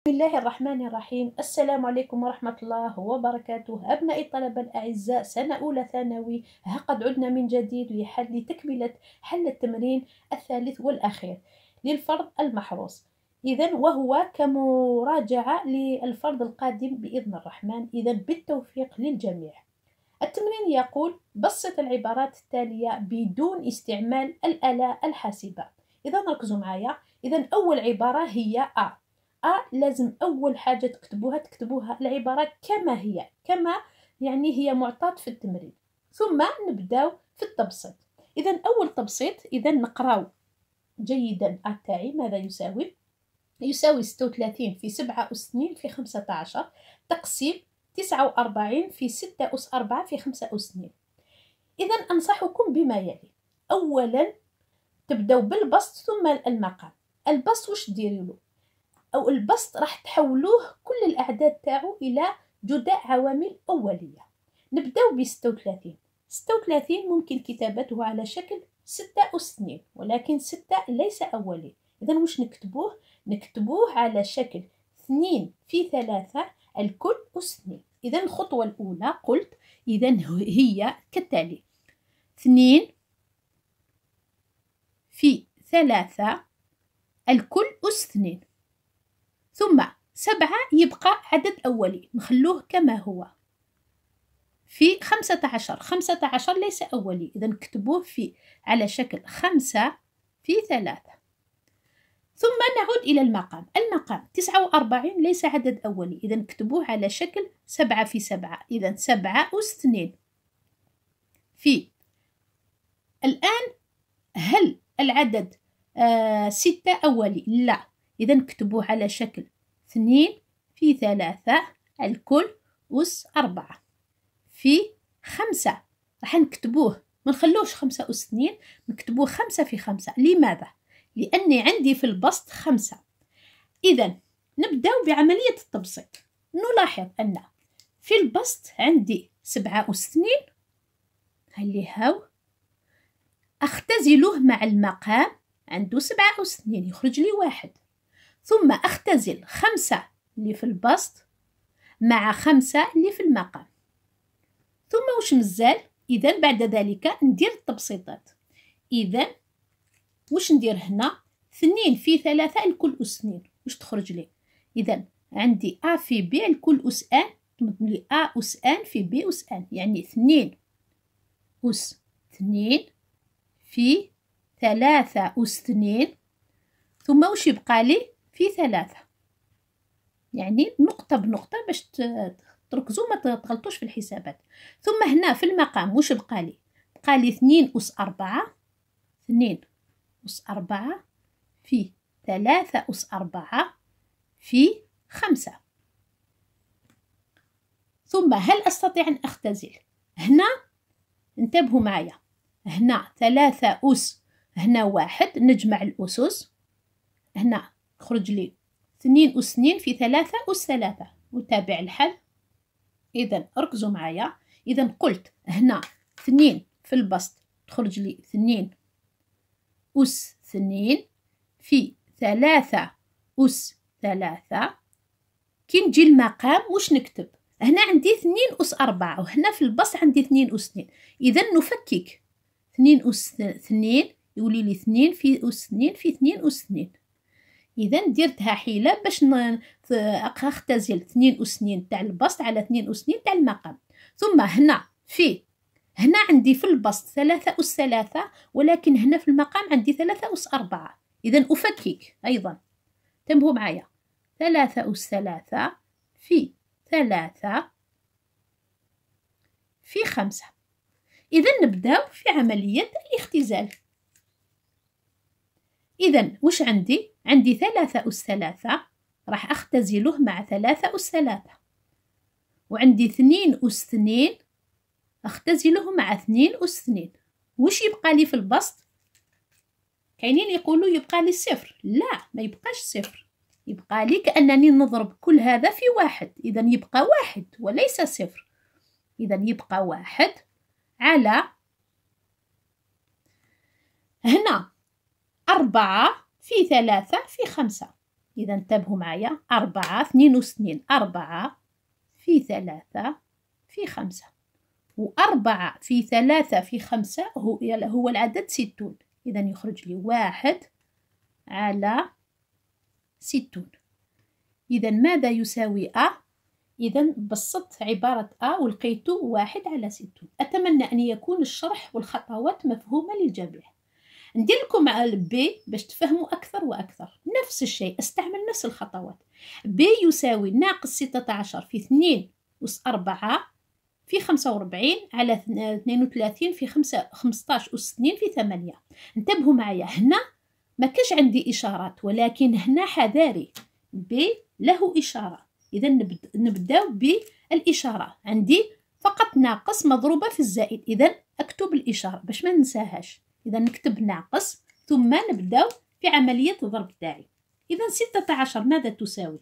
بسم الله الرحمن الرحيم السلام عليكم ورحمة الله وبركاته أبنائي الطلبة الأعزاء سنة أولى ثانوي ها قد عدنا من جديد لحل تكملة حل التمرين الثالث والأخير للفرض المحروس إذا وهو كمراجعة للفرض القادم بإذن الرحمن إذا بالتوفيق للجميع التمرين يقول بسط العبارات التالية بدون استعمال الآلة الحاسبة إذا نركزوا معايا إذا أول عبارة هي أ أ لازم أول حاجة تكتبوها تكتبوها العبارة كما هي كما يعني هي معطاة في التمرين ثم نبداو في التبسيط إذا أول تبسيط إذا نقراو جيدا أ تاعي ماذا يساوي يساوي ستة وثلاثين في سبعة أس اثنين في خمسة عشر تقسيم تسعة وأربعين في ستة أس أربعة في خمسة أس اثنين إذا أنصحكم بما يلي أولا تبداو بالبسط ثم المقام البسط واش ديريلو أو البسط راح تحولوه كل الأعداد تاعو إلى جداء عوامل أولية نبداو ب 36 36 ممكن كتابته على شكل 6 أس 2 ولكن 6 ليس أولي إذا واش نكتبوه نكتبوه على شكل 2 في 3 الكل أس 2 إذا الخطوة الأولى قلت إذا هي كالتالي 2 في 3 الكل أس 2 ثم سبعة يبقى عدد أولي نخلوه كما هو في خمسة عشر خمسة عشر ليس أولي إذا نكتبوه في على شكل خمسة في ثلاثة ثم نعود إلى المقام المقام تسعة وأربعين ليس عدد أولي إذا نكتبوه على شكل سبعة في سبعة إذا سبعة اثنين في الآن هل العدد آه ستة أولي لا إذا نكتبوه على شكل اثنين في ثلاثة الكل أس أربعة في خمسة راح نكتبوه ما نخلوش خمسة أس اثنين نكتبوه خمسة في خمسة لماذا؟ لأني عندي في البسط خمسة إذا نبدأ بعملية التبسيط نلاحظ أن في البسط عندي سبعة أس اثنين هلي هاو أختزله مع المقام عنده سبعة أس اثنين يخرج لي واحد ثم أختزل خمسة اللي في البسط مع خمسة اللي في المقام ثم واش مزال إذا بعد ذلك ندير التبسيطات إذا واش ندير هنا اثنين في ثلاثة لكل أس اثنين واش تخرج لي إذا عندي أ في بي لكل أس أن لي أ أس أن في بي أس أن يعني اثنين أس اثنين في ثلاثة أس اثنين ثم واش يبقى لي في ثلاثة يعني نقطة بنقطة باش تركزوا ما تغلطوش في الحسابات ثم هنا في المقام وش بقالي بقالي اثنين أس أربعة اثنين أس أربعة في ثلاثة أس أربعة في خمسة ثم هل أستطيع أن أختزل هنا انتبهوا معايا هنا ثلاثة أس هنا واحد نجمع الأسس هنا خرج لي اثنين وسنين في ثلاثة أس ثلاثة وتابع الحل إذا ركزوا معايا إذا قلت هنا اثنين في البسط تخرج لي اثنين أس اثنين في ثلاثة أس ثلاثة كي نجي المقام واش نكتب هنا عندي اثنين أس أربعة وهنا في البسط عندي اثنين أس اثنين إذا نفكك اثنين أس اثنين يولي لي اثنين في أس اثنين في اثنين أس اثنين اذا درتها حيله باش اختزل اثنين اسنين تاع البسط على اثنين اسنين تاع المقام ثم هنا في هنا عندي في البسط ثلاثة أس ثلاثة ولكن هنا في المقام عندي ثلاثة أس أربعة إذا أفكك أيضا تنبهوا معايا ثلاثة أس ثلاثة في ثلاثة في خمسة إذا نبداو في عملية الاختزال إذا وش عندي؟ عندي ثلاثة أس ثلاثة راح أختزله مع ثلاثة أس ثلاثة وعندي اثنين أس اثنين أختزله مع اثنين أس اثنين وش يبقى لي في البسط؟ كاينين يقولوا يبقى لي صفر لا ما يبقاش صفر يبقى لي كأنني نضرب كل هذا في واحد إذا يبقى واحد وليس صفر إذا يبقى واحد على هنا أربعة في ثلاثة في خمسة إذا انتبهوا معايا أربعة اثنين وسنين أربعة في ثلاثة في خمسة وأربعة في ثلاثة في خمسة هو, هو العدد ستون إذا يخرج لي واحد على ستون إذا ماذا يساوي أ؟ إذا بسطت عبارة أ ولقيت واحد على ستون أتمنى أن يكون الشرح والخطوات مفهومة للجميع ندير لكم بي باش تفهموا اكثر واكثر نفس الشيء استعمل نفس الخطوات بي يساوي ناقص 16 في 2 أس 4 في 45 على 32 في 5 15 أس 2 في 8 انتبهوا معايا هنا ما كاش عندي إشارات ولكن هنا حذاري بي له إشارة إذا نبداو بالإشارة عندي فقط ناقص مضروبة في الزائد إذا أكتب الإشارة باش ما ننساهاش إذا نكتب ناقص ثم نبدأ في عملية الضرب تاعي إذا ستة عشر ماذا تساوي؟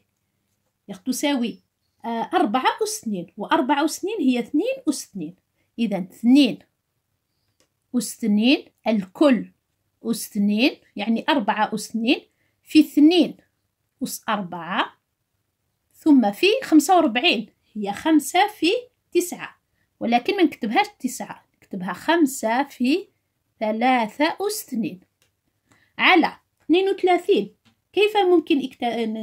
تساوي آه، أربعة اثنين وأربعة اثنين هي اثنين اثنين إذا اثنين اثنين الكل اثنين يعني أربعة اثنين في اثنين أس أربعة ثم في خمسة وأربعين هي خمسة في تسعة ولكن ما نكتبهاش تسعة نكتبها خمسة في ثلاثة اثنين على اثنين وثلاثين كيف ممكن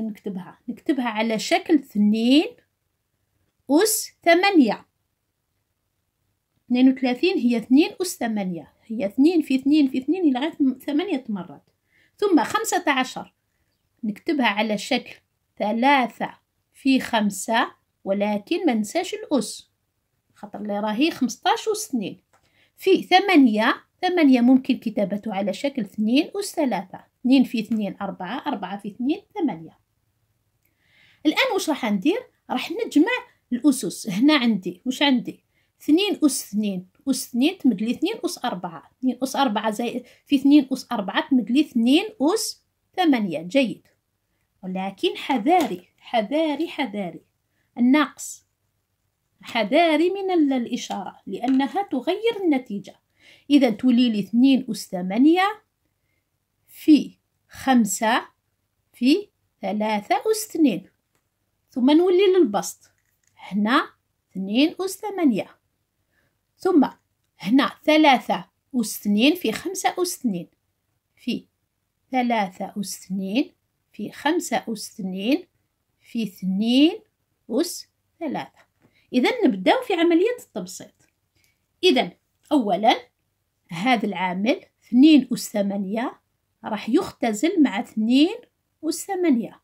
نكتبها نكتبها على شكل اثنين أس ثمانية اثنين وثلاثين هي اثنين أس ثمانية هي اثنين في اثنين في اثنين لغاية ثمانية مرات ثم خمسة عشر نكتبها على شكل ثلاثة في خمسة ولكن ما ننساش الأس خاطر لي راهي خمسطاش أس اثنين في ثمانية ثمانية ممكن كتابته على شكل اثنين أس ثلاثة اثنين في اثنين أربعة أربعة في اثنين ثمانية الآن واش راح ندير راح نجمع الأسس هنا عندي واش عندي اثنين أس اثنين أس اثنين تمد لي اثنين أس أربعة اثنين أس أربعة زي في اثنين أس أربعة تمد لي اثنين أس ثمانية جيد ولكن حذاري حذاري حذاري الناقص حذاري من الإشارة لأنها تغير النتيجة إذا تولي لي اثنين أس ثمانية في خمسة في ثلاثة أس اثنين ثم نولي للبسط هنا اثنين أس ثمانية ثم هنا ثلاثة أس اثنين في خمسة أس اثنين في ثلاثة أس اثنين في خمسة أس اثنين في اثنين أس ثلاثة إذا نبداو في عملية التبسيط إذا أولا هذا العامل اثنين أس ثمانية راح يختزل مع اثنين أس ثمانية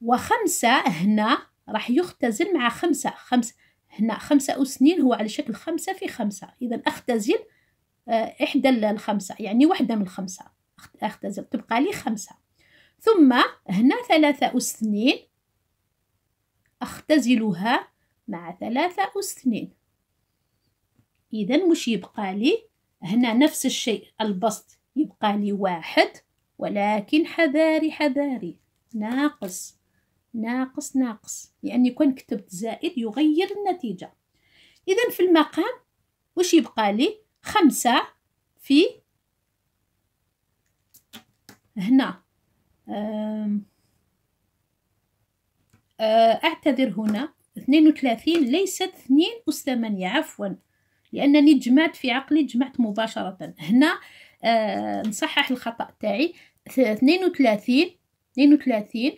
وخمسة هنا راح يختزل مع خمسة خمسة هنا خمسة أس اثنين هو على شكل خمسة في خمسة إذا أختزل آه، إحدى الخمسة يعني واحدة من الخمسة أختزل تبقى لي خمسة ثم هنا ثلاثة أس اثنين أختزلها مع ثلاثة أس اثنين إذا مش يبقى لي هنا نفس الشيء البسط يبقى لي واحد ولكن حذاري حذاري ناقص ناقص ناقص لأني كون كتبت زائد يغير النتيجة إذا في المقام وش يبقى لي خمسة في هنا آه، أعتذر هنا اثنين وثلاثين ليست اثنين وثمانية عفوا لانني جمعت في عقلي جمعت مباشره هنا آه نصحح الخطا تاعي 32 32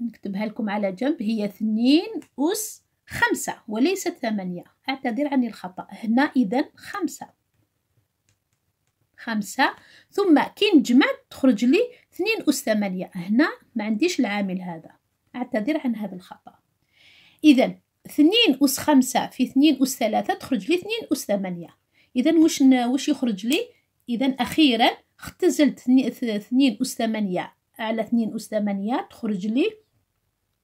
نكتبها لكم على جنب هي 2 أس خمسة وليست ثمانية أعتذر عن الخطأ هنا إذا خمسة خمسة ثم كي جمعت تخرج لي 2 أس ثمانية هنا ما عنديش العامل هذا أعتذر عن هذا الخطأ إذا اثنين أس خمسة في اثنين أس ثلاثة تخرج لي اثنين أس ثمانية إذا واش واش يخرج لي إذا أخيرا اختزلت اثنين أس ثمانية على اثنين أس ثمانية تخرج لي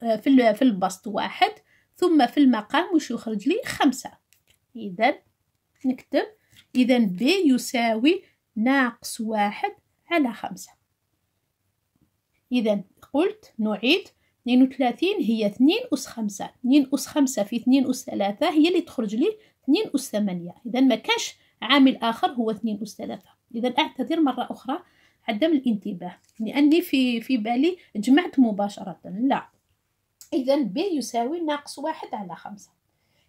آه، في في البسط واحد ثم في المقام واش يخرج لي خمسة إذا نكتب إذا ب يساوي ناقص واحد على خمسة إذا قلت نعيد 32 هي 2 أس 5 2 أس 5 في 2 أس 3 هي اللي تخرج لي 2 أس 8 إذا ما كانش عامل آخر هو 2 أس 3 إذا أعتذر مرة أخرى عدم الانتباه لأني في في بالي جمعت مباشرة لا إذا ب يساوي ناقص واحد على خمسة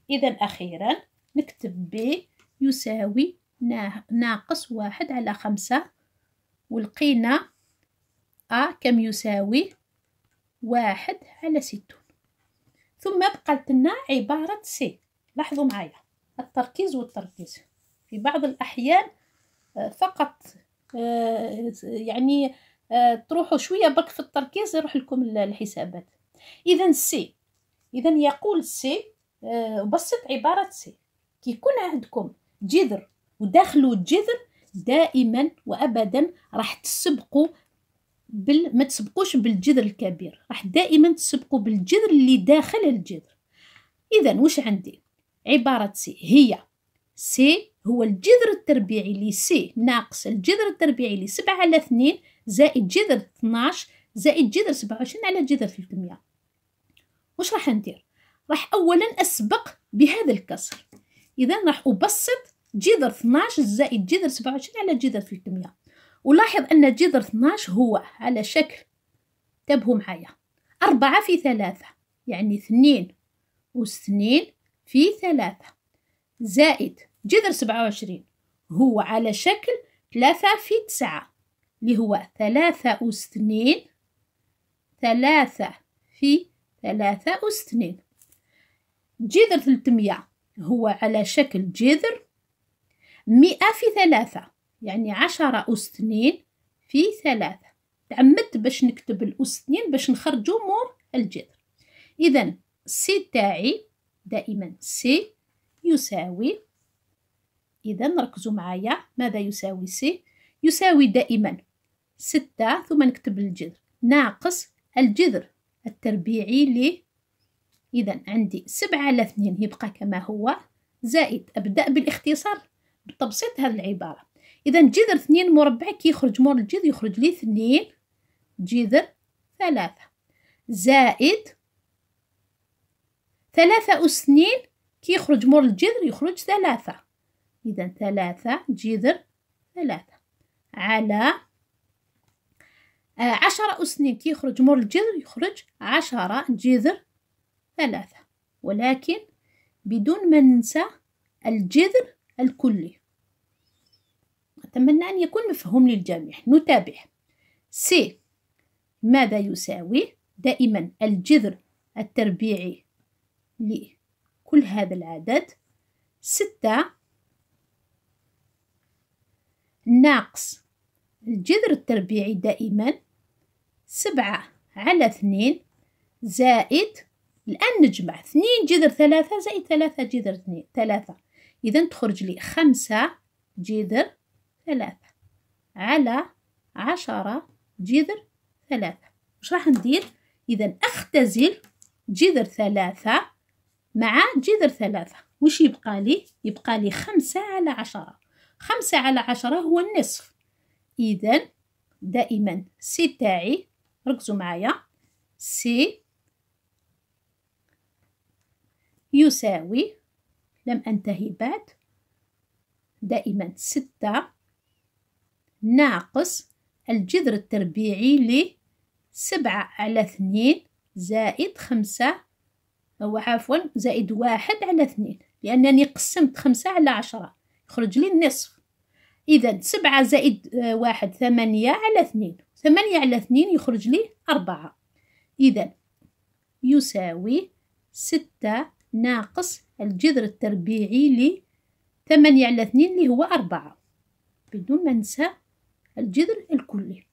إذا أخيرا نكتب ب يساوي ناقص واحد على خمسة ولقينا أ كم يساوي واحد على ستون ثم بقت لنا عبارة سي لاحظوا معايا التركيز والتركيز في بعض الأحيان آه، فقط آه، يعني آه، تروحوا شوية برك في التركيز يروح لكم الحسابات إذا سي إذا يقول سي بسط عبارة سي كي يكون عندكم جذر وداخلوا الجذر دائما وابدا راح تسبقوا بال... ما تسبقوش بالجذر الكبير راح دائما تسبقوا بالجذر اللي داخل الجذر اذا واش عندي عباره سي هي سي هو الجذر التربيعي لسي ناقص الجذر التربيعي لسبعة على اثنين زائد جذر 12 زائد جذر سبعة وعشرين على جذر 300 واش راح ندير راح اولا اسبق بهذا الكسر اذا راح ابسط جذر 12 زائد جذر 27 على جذر 300 ولاحظ أن جذر 12 هو على شكل تبهوا معايا أربعة في ثلاثة يعني اثنين واثنين في ثلاثة زائد جذر سبعة وعشرين هو على شكل ثلاثة في تسعة اللي هو ثلاثة واثنين ثلاثة في ثلاثة واثنين جذر ثلتمية هو على شكل جذر مئة في ثلاثة يعني عشرة أس اثنين في ثلاثة تعمدت باش نكتب الأس اثنين باش نخرجو مور الجذر إذا سي تاعي دائما سي يساوي إذا ركزوا معايا ماذا يساوي سي يساوي دائما ستة ثم نكتب الجذر ناقص الجذر التربيعي لي إذا عندي سبعة على اثنين يبقى كما هو زائد أبدأ بالاختصار بتبسيط هذه العبارة اذا جذر اثنين مربع كيخرج مور الجذر يخرج لي اثنين جذر ثلاثة زائد ثلاثة أس اثنين كيخرج مور الجذر يخرج ثلاثة إذا ثلاثة جذر ثلاثة على آه، عشرة أس اثنين كيخرج مور الجذر يخرج عشرة جذر ثلاثة ولكن بدون ما ننسى الجذر الكلي أتمنى أن يكون مفهوم للجميع نتابع س ماذا يساوي دائما الجذر التربيعي لكل هذا العدد ستة ناقص الجذر التربيعي دائما سبعة على اثنين زائد الآن نجمع اثنين جذر ثلاثة زائد ثلاثة جذر اثنين ثلاثة إذا تخرج لي خمسة جذر ثلاثة على عشرة جذر ثلاثة وش راح ندير إذا أختزل جذر ثلاثة مع جذر ثلاثة وش يبقى لي؟ يبقى لي خمسة على عشرة خمسة على عشرة هو النصف إذا دائما سي تاعي ركزوا معايا سي يساوي لم أنتهي بعد دائما ستة ناقص الجذر التربيعي ل سبعة على اثنين زائد خمسة أو عفوا زائد واحد على اثنين لأنني قسمت خمسة على عشرة يخرج لي النصف إذا سبعة زائد آه، واحد ثمانية على اثنين ثمانية على اثنين يخرج لي أربعة إذا يساوي ستة ناقص الجذر التربيعي لثمانية على اثنين اللي هو أربعة بدون ما ننسى الجذر الكلي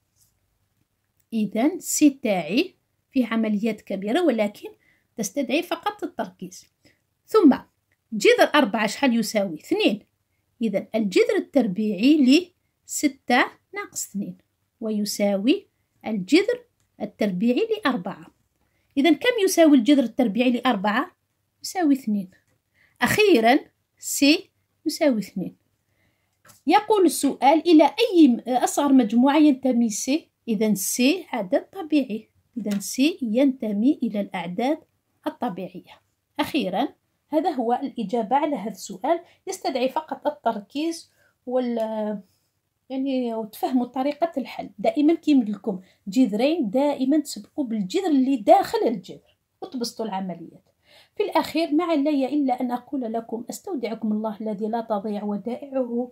إذا سي تاعي فيه عمليات كبيرة ولكن تستدعي فقط التركيز ثم جذر أربعة شحال يساوي اثنين إذا الجذر التربيعي ل ستة ناقص اثنين ويساوي الجذر التربيعي لأربعة إذا كم يساوي الجذر التربيعي لأربعة؟ يساوي اثنين أخيرا سي يساوي اثنين يقول السؤال إلى أي أصغر مجموعة ينتمي سي؟ إذا سي عدد طبيعي إذا سي ينتمي إلى الأعداد الطبيعية أخيرا هذا هو الإجابة على هذا السؤال يستدعي فقط التركيز وال يعني وتفهموا طريقة الحل دائما كيمد لكم جذرين دائما تسبقوا بالجذر اللي داخل الجذر وتبسطوا العمليات في الأخير ما علي إلا أن أقول لكم أستودعكم الله الذي لا تضيع ودائعه